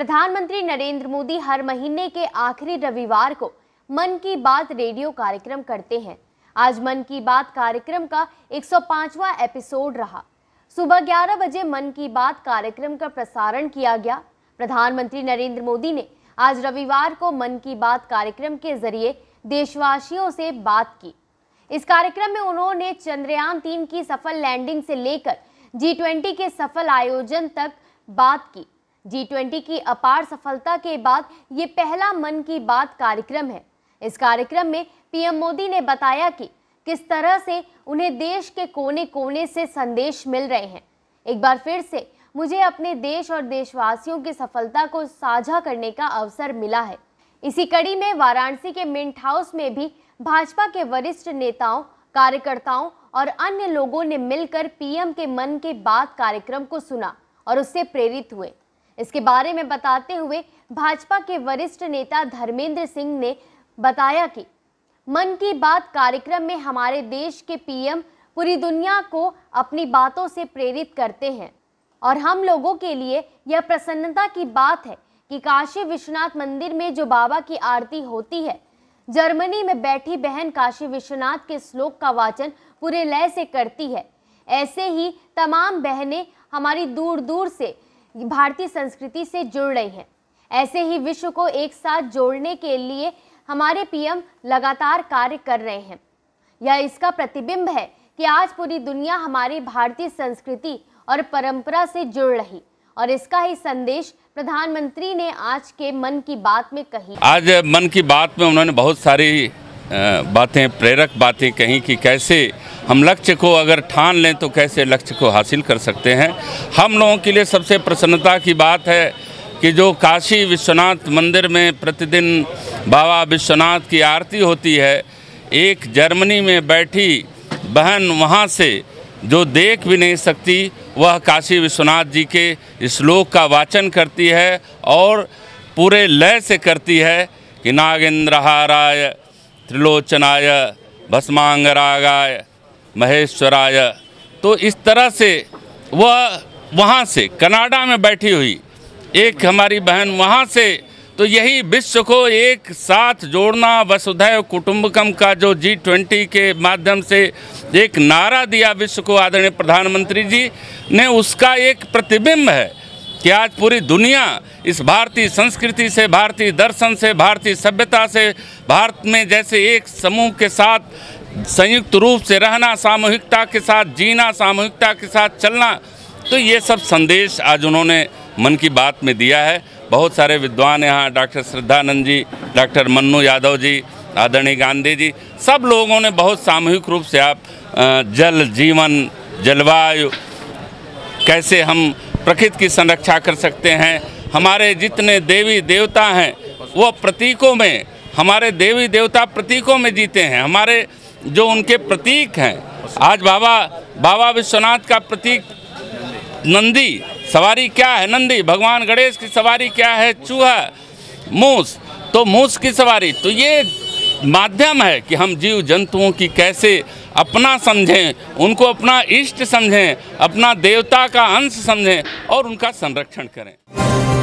प्रधानमंत्री नरेंद्र मोदी हर महीने के आखिरी रविवार को मन की बात रेडियो कार्यक्रम करते हैं आज मन की बात कार्यक्रम का 105वां एपिसोड रहा सुबह 11 बजे मन की बात कार्यक्रम का प्रसारण किया गया प्रधानमंत्री नरेंद्र मोदी ने आज रविवार को मन की बात कार्यक्रम के जरिए देशवासियों से बात की इस कार्यक्रम में उन्होंने चंद्रयान तीन की सफल लैंडिंग से लेकर जी के सफल आयोजन तक बात की जी ट्वेंटी की अपार सफलता के बाद ये पहला मन की बात कार्यक्रम है इस कार्यक्रम में पीएम मोदी ने बताया कि किस तरह से उन्हें देश के कोने कोने से संदेश मिल रहे हैं एक बार फिर से मुझे अपने देश और देशवासियों की सफलता को साझा करने का अवसर मिला है इसी कड़ी में वाराणसी के मिंट हाउस में भी भाजपा के वरिष्ठ नेताओं कार्यकर्ताओं और अन्य लोगों ने मिलकर पीएम के मन के बात कार्यक्रम को सुना और उससे प्रेरित हुए इसके बारे में बताते हुए भाजपा के वरिष्ठ नेता धर्मेंद्र सिंह ने बताया कि मन की बात कार्यक्रम में हमारे देश के पीएम पूरी दुनिया को अपनी बातों से प्रेरित करते हैं और हम लोगों के लिए यह प्रसन्नता की बात है कि काशी विश्वनाथ मंदिर में जो बाबा की आरती होती है जर्मनी में बैठी बहन काशी विश्वनाथ के श्लोक का वाचन पूरे लय से करती है ऐसे ही तमाम बहनें हमारी दूर दूर से भारतीय संस्कृति से जुड़ रही हैं ऐसे ही विश्व को एक साथ जोड़ने के लिए हमारे पीएम लगातार कार्य कर रहे हैं यह इसका प्रतिबिंब है कि आज पूरी दुनिया हमारी भारतीय संस्कृति और परंपरा से जुड़ रही और इसका ही संदेश प्रधानमंत्री ने आज के मन की बात में कही आज मन की बात में उन्होंने बहुत सारी बातें प्रेरक बातें कहीं कि कैसे हम लक्ष्य को अगर ठान लें तो कैसे लक्ष्य को हासिल कर सकते हैं हम लोगों के लिए सबसे प्रसन्नता की बात है कि जो काशी विश्वनाथ मंदिर में प्रतिदिन बाबा विश्वनाथ की आरती होती है एक जर्मनी में बैठी बहन वहाँ से जो देख भी नहीं सकती वह काशी विश्वनाथ जी के श्लोक का वाचन करती है और पूरे लय से करती है कि नागेंद्र हाराय त्रिलोचनाय भस्मांगरागाय महेश्वराय तो इस तरह से वह वहाँ से कनाडा में बैठी हुई एक हमारी बहन वहाँ से तो यही विश्व को एक साथ जोड़ना वसुधैव कुटुंबकम का जो जी ट्वेंटी के माध्यम से एक नारा दिया विश्व को आदरणीय प्रधानमंत्री जी ने उसका एक प्रतिबिंब है कि आज पूरी दुनिया इस भारतीय संस्कृति से भारतीय दर्शन से भारतीय सभ्यता से भारत में जैसे एक समूह के साथ संयुक्त रूप से रहना सामूहिकता के साथ जीना सामूहिकता के साथ चलना तो ये सब संदेश आज उन्होंने मन की बात में दिया है बहुत सारे विद्वान यहाँ डॉक्टर श्रद्धानंद जी डॉक्टर मन्नू यादव जी आदरणीय गांधी जी सब लोगों ने बहुत सामूहिक रूप से आप जल जीवन जलवायु कैसे हम प्रकृति की संरक्षा कर सकते हैं हमारे जितने देवी देवता हैं वो प्रतीकों में हमारे देवी देवता प्रतीकों में जीते हैं हमारे जो उनके प्रतीक हैं आज बाबा बाबा विश्वनाथ का प्रतीक नंदी सवारी क्या है नंदी भगवान गणेश की सवारी क्या है चूहा मूस तो मूस की सवारी तो ये माध्यम है कि हम जीव जंतुओं की कैसे अपना समझें उनको अपना इष्ट समझें अपना देवता का अंश समझें और उनका संरक्षण करें